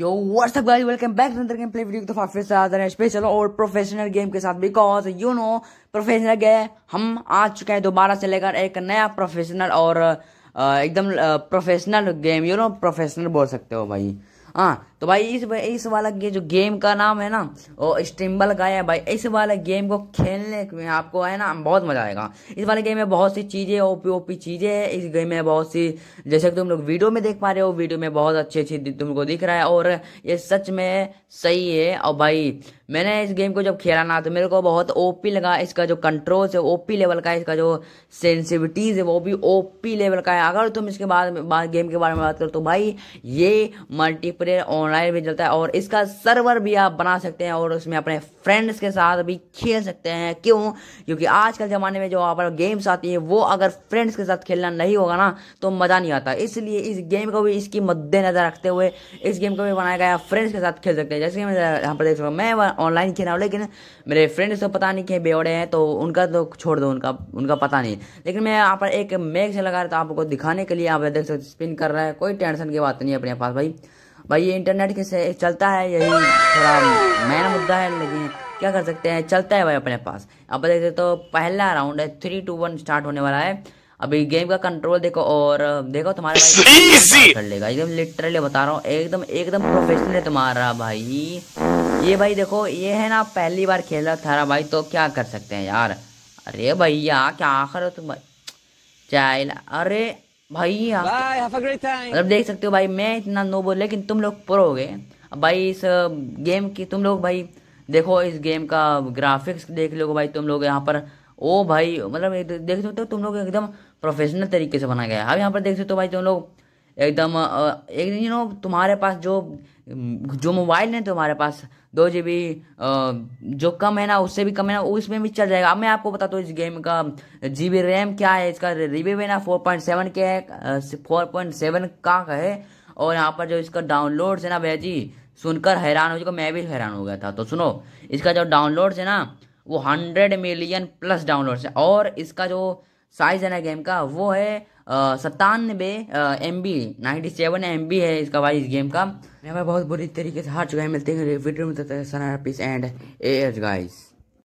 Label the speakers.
Speaker 1: yo WhatsApp guys welcome back to another game play video तो फिर से आ रहे हैं स्पेशल और प्रोफेशनल गेम के साथ बिकॉज यू नो प्रोफेशनल गए हम आ चुके हैं दोबारा से लेकर एक नया प्रोफेशनल और एकदम professional game you know professional बोल सकते हो भाई हाँ तो भाई इस इस वाला गे, जो गेम का नाम है ना वो स्टिम्बल का है भाई इस वाले गेम को खेलने में आपको है ना बहुत मज़ा आएगा इस वाले गेम में बहुत सी चीज़ें ओपी ओपी चीज़ें हैं इस गेम में बहुत सी जैसे कि तुम लोग वीडियो में देख पा रहे हो वीडियो में बहुत अच्छी अच्छी तुमको दिख रहा है और ये सच में सही है और भाई मैंने इस गेम को जब खेला ना तो मेरे को बहुत ओपी लगा इसका जो कंट्रोल है ओपी लेवल का है इसका जो सेंसिविटीज़ है वो भी ओपी लेवल का है अगर तुम इसके बाद गेम के बारे में बात करो तो भाई ये मल्टीप्लेयर ऑन ऑनलाइन भी चलता है और इसका सर्वर भी आप बना सकते हैं और उसमें अपने फ्रेंड्स के साथ भी खेल सकते हैं क्यों क्योंकि आजकल ज़माने में जो आप गेम्स आती हैं वो अगर फ्रेंड्स के साथ खेलना नहीं होगा ना तो मज़ा नहीं आता इसलिए इस गेम को भी इसकी मद्देनज़र रखते हुए इस गेम को भी बनाया गया फ्रेंड्स के साथ खेल सकते हैं जैसे कि यहाँ पर देख सकता हूँ मैं ऑनलाइन खेल रहा हूँ लेकिन मेरे फ्रेंड्स तो पता नहीं कि बेवड़े हैं तो उनका तो छोड़ दो उनका उनका पता नहीं लेकिन मैं यहाँ पर एक मैग से लगा रहा था आपको दिखाने के लिए आप देख सकते स्पिन कर रहा है कोई टेंशन की बात नहीं है अपने पास भाई भाई ये इंटरनेट कैसे चलता है यही थोड़ा मेन मुद्दा है लेकिन क्या कर सकते हैं चलता है भाई अपने पास अब देख सकते हो तो पहला राउंड है थ्री टू वन स्टार्ट होने वाला है अभी गेम का कंट्रोल देखो और देखो तुम्हारे भाई कर लेगा एकदम लिटरली बता रहा हूँ एकदम एकदम प्रोफेशनल है तुम्हारा भाई ये भाई देखो ये है ना पहली बार खेल रहा था भाई तो क्या कर सकते हैं यार अरे भैया क्या आखिर तुम भाई चाइल अरे भाई मतलब देख सकते हो भाई मैं इतना नो बोल लेकिन तुम लोग प्रो हो गए भाई इस गेम की तुम लोग भाई देखो इस गेम का ग्राफिक्स देख लो भाई तुम लोग यहाँ पर ओ भाई मतलब देख सकते हो तुम लोग एकदम प्रोफेशनल तरीके से बना गया अब यहाँ पर देख सकते हो भाई तुम लोग एकदम एक यू नो तुम्हारे पास जो जो मोबाइल है तो हमारे पास दो जी बी जो कम है ना उससे भी कम है ना उसमें भी चल जाएगा अब मैं आपको बताता हूँ इस गेम का जी बी रैम क्या है इसका रिव्यू है ना फोर पॉइंट सेवन के है फोर पॉइंट सेवन का है और यहाँ पर जो इसका डाउनलोड्स है ना भैया जी सुनकर हैरान हो चुका मैं भी हैरान हो गया था तो सुनो इसका जो डाउनलोड्स है ना वो हंड्रेड मिलियन प्लस डाउनलोड्स है और इसका जो साइज है ना गेम का वो है सत्तानबे M B ninety seven M B है इसका भाई इस गेम का यहाँ पर बहुत बुरी तरीके से हार चुका है मिलते हैं वीडियो में पीस एंड गाइस